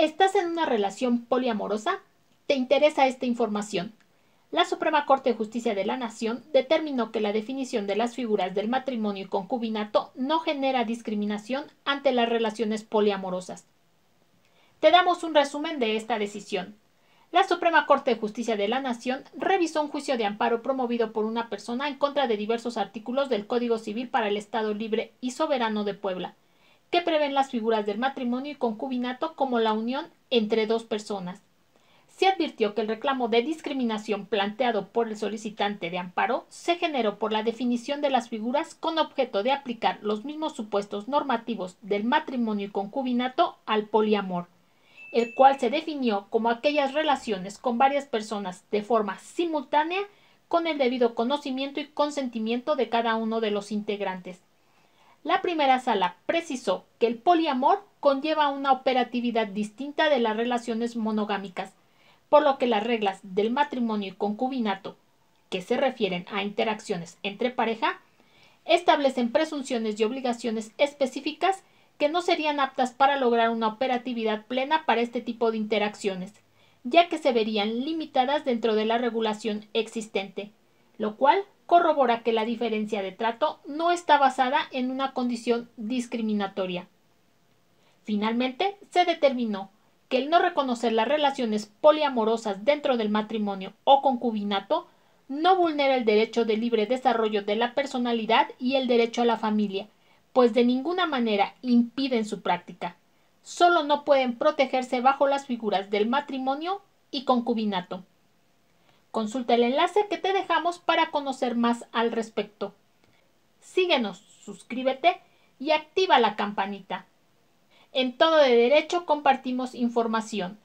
¿Estás en una relación poliamorosa? ¿Te interesa esta información? La Suprema Corte de Justicia de la Nación determinó que la definición de las figuras del matrimonio y concubinato no genera discriminación ante las relaciones poliamorosas. Te damos un resumen de esta decisión. La Suprema Corte de Justicia de la Nación revisó un juicio de amparo promovido por una persona en contra de diversos artículos del Código Civil para el Estado Libre y Soberano de Puebla, que prevén las figuras del matrimonio y concubinato como la unión entre dos personas. Se advirtió que el reclamo de discriminación planteado por el solicitante de amparo se generó por la definición de las figuras con objeto de aplicar los mismos supuestos normativos del matrimonio y concubinato al poliamor, el cual se definió como aquellas relaciones con varias personas de forma simultánea con el debido conocimiento y consentimiento de cada uno de los integrantes la primera sala precisó que el poliamor conlleva una operatividad distinta de las relaciones monogámicas, por lo que las reglas del matrimonio y concubinato, que se refieren a interacciones entre pareja, establecen presunciones y obligaciones específicas que no serían aptas para lograr una operatividad plena para este tipo de interacciones, ya que se verían limitadas dentro de la regulación existente, lo cual corrobora que la diferencia de trato no está basada en una condición discriminatoria. Finalmente, se determinó que el no reconocer las relaciones poliamorosas dentro del matrimonio o concubinato no vulnera el derecho de libre desarrollo de la personalidad y el derecho a la familia, pues de ninguna manera impiden su práctica. Solo no pueden protegerse bajo las figuras del matrimonio y concubinato. Consulta el enlace que te dejamos para conocer más al respecto. Síguenos, suscríbete y activa la campanita. En todo de derecho compartimos información.